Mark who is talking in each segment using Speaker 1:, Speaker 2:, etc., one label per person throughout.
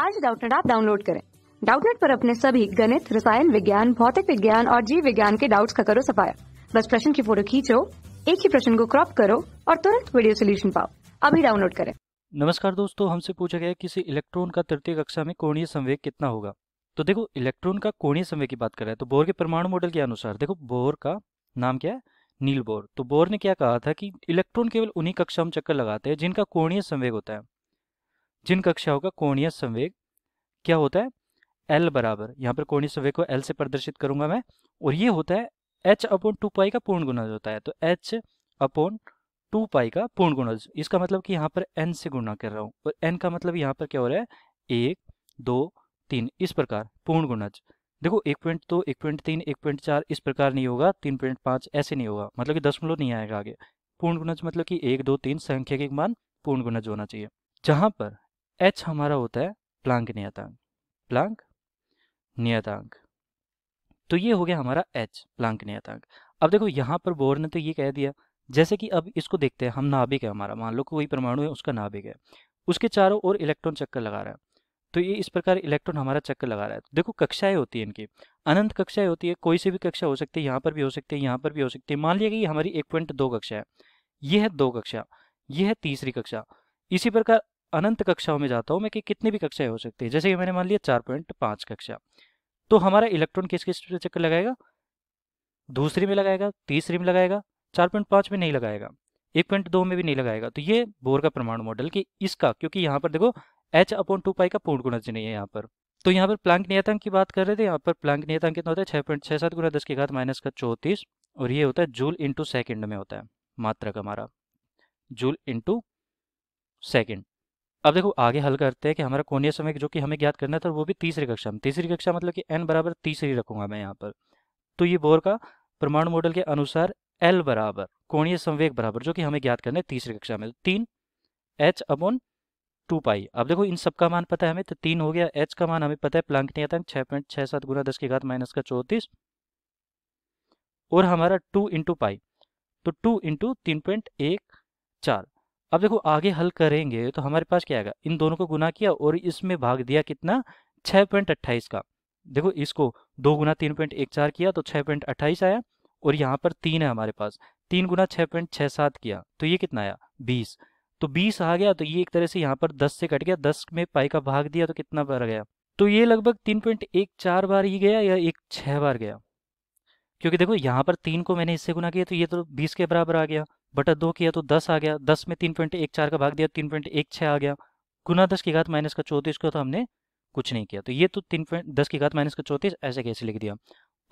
Speaker 1: आज डाउटनेट आप डाउनलोड करें डाउटनेट पर अपने सभी गणित रसायन विज्ञान भौतिक विज्ञान और जीव विज्ञान के डाउट्स का करो सफाया बस प्रश्न की फोटो खींचो एक ही प्रश्न को क्रॉप करो और तुरंत वीडियो सोल्यूशन पाओ अभी डाउनलोड करें नमस्कार दोस्तों हमसे पूछा गया किसी इलेक्ट्रॉन का तृतीय कक्षा में कोणीय संवेग कितना होगा तो देखो इलेक्ट्रॉन का कोणीय संवेग की बात कर रहे हैं तो बोर के परमाणु मॉडल के अनुसार देखो बोर का नाम क्या है नील बोर तो बोर ने क्या कहा था कि इलेक्ट्रॉन केवल उन्हीं कक्षा में चक्कर लगाते हैं जिनका कोणीय संवेग होता है जिन कक्षाओं का कोणीय संवेग क्या होता है एल बराबर यहाँ पर कोणीय संवेग को एल से प्रदर्शित करूंगा मैं और ये होता है एच अपॉन टू पाई का पूर्ण गुणज होता है तो एच अपॉन टू पाई का पूर्ण गुणज इसका मतलब कि यहाँ पर एन से गुणा कर रहा हूँ और एन का मतलब यहाँ पर क्या हो रहा है एक दो तीन इस प्रकार पूर्ण गुणज देखो एक पॉइंट दो एक पॉइंट तीन एक पॉइंट चार इस प्रकार नहीं होगा तीन पॉइंट पाँच ऐसे नहीं होगा मतलब कि दशमलव नहीं आएगा आगे पूर्ण गुणज मतलब कि एक दो तीन संख्या के मान पूर्ण गुणज होना चाहिए जहाँ पर एच हमारा होता है प्लांक नियतांक प्लांक नियतांक तो ये हो गया हमारा एच प्लांक नियतांक अब देखो यहाँ पर बोर ने तो ये कह दिया जैसे कि अब इसको देखते हैं हम नाभिक है हमारा मान लो कोई परमाणु है उसका नाभिक है उसके चारों ओर इलेक्ट्रॉन चक्कर लगा रहा है तो ये इस प्रकार इलेक्ट्रॉन हमारा चक्कर लगा रहा है देखो कक्षाएं होती है इनकी अनंत कक्षाएं होती है कोई से भी कक्षा हो सकती है यहाँ पर भी हो सकती है यहाँ पर भी हो सकती है मान लिया कि हमारी एक पॉइंट दो कक्षा है ये है दो कक्षा ये है तीसरी कक्षा इसी प्रकार अनंत कक्षाओं में जाता हूँ मैं कि कितनी भी कक्षाएं हो सकती है जैसे कि मैंने मान लिया चार पॉइंट पाँच कक्षा तो हमारा इलेक्ट्रॉन किस किस पे चक्कर लगाएगा दूसरी में लगाएगा तीसरी में लगाएगा चार पॉइंट पाँच में नहीं लगाएगा एक पॉइंट दो में भी नहीं लगाएगा तो ये बोर का परमाणु मॉडल कि इसका क्योंकि यहाँ पर देखो एच अपॉन टू पाई का पूर्ण गुणज नहीं है यहाँ पर तो यहाँ पर प्लांक नियतांक की बात कर रहे थे यहाँ पर प्लांक नियतांक कितना होता है छः पॉइंट छः सात गुना दस के घात माइनस का चौंतीस और ये होता है जूल इंटू सेकेंड में होता है मात्रक हमारा जूल इंटू सेकेंड अब देखो आगे हल करते हैं कि हमारा कोणीय समय जो कि हमें ज्ञात करना था तो वो भी तीसरी कक्षा में तीसरी कक्षा मतलब कि एन बराबर तीसरी रखूंगा मैं यहाँ पर तो ये बोर का प्रमाण मॉडल के अनुसार एल बराबर कोणीय संवेग बराबर जो कि हमें ज्ञात करना है तीसरी कक्षा में तीन एच अमोन टू पाई अब देखो इन सब का मान पता है हमें तो तीन हो गया एच का मान हमें पता है प्लांक नहीं आता छह पॉइंट छह सात गुना दस की घात माइनस का चौतीस और हमारा टू इंटू पाई तो टू इंटू तीन पॉइंट एक चार अब देखो आगे हल करेंगे तो हमारे पास क्या आएगा इन दोनों को गुना किया और इसमें भाग दिया कितना छः पॉइंट अट्ठाईस का देखो इसको दो गुना तीन पॉइंट एक चार किया तो छः पॉइंट अट्ठाईस आया और यहाँ पर तीन है हमारे पास तीन गुना छः पॉइंट छः सात किया तो ये कितना आया बीस तो बीस आ गया तो ये एक तरह से यहाँ पर दस से कट गया दस में पाई का भाग दिया तो कितना बार गया तो ये लगभग तीन पॉइंट एक चार बार ही गया या एक छः बार गया क्योंकि देखो यहाँ पर तीन को मैंने इससे गुना किया तो ये तो बीस के बराबर आ गया बटा दो किया तो दस आ गया दस में तीन पॉइंट एक चार का भाग दिया तीन पॉइंट एक छः आ गया गुना दस की घात माइनस का चौंतीस को तो हमने कुछ नहीं किया तो ये तो तीन पॉइंट दस की घात माइनस का चौंतीस ऐसे कैसे लिख दिया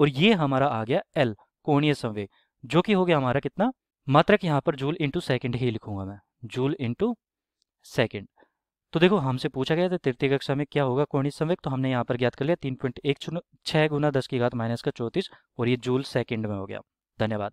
Speaker 1: और ये हमारा आ गया एल कोणीय संवेग जो कि हो गया हमारा कितना मात्रक यहाँ पर जूल इंटू सेकेंड ही लिखूंगा मैं जूल इंटू सेकेंड तो देखो हमसे पूछा गया था तृतीय कक्षा में क्या होगा कोणीय संवेग तो हमने यहाँ पर ज्ञात कर लिया तीन पॉइंट एक छुन छः गुना दस की घात माइनस का चौंतीस और ये जूल सेकेंड में हो गया धन्यवाद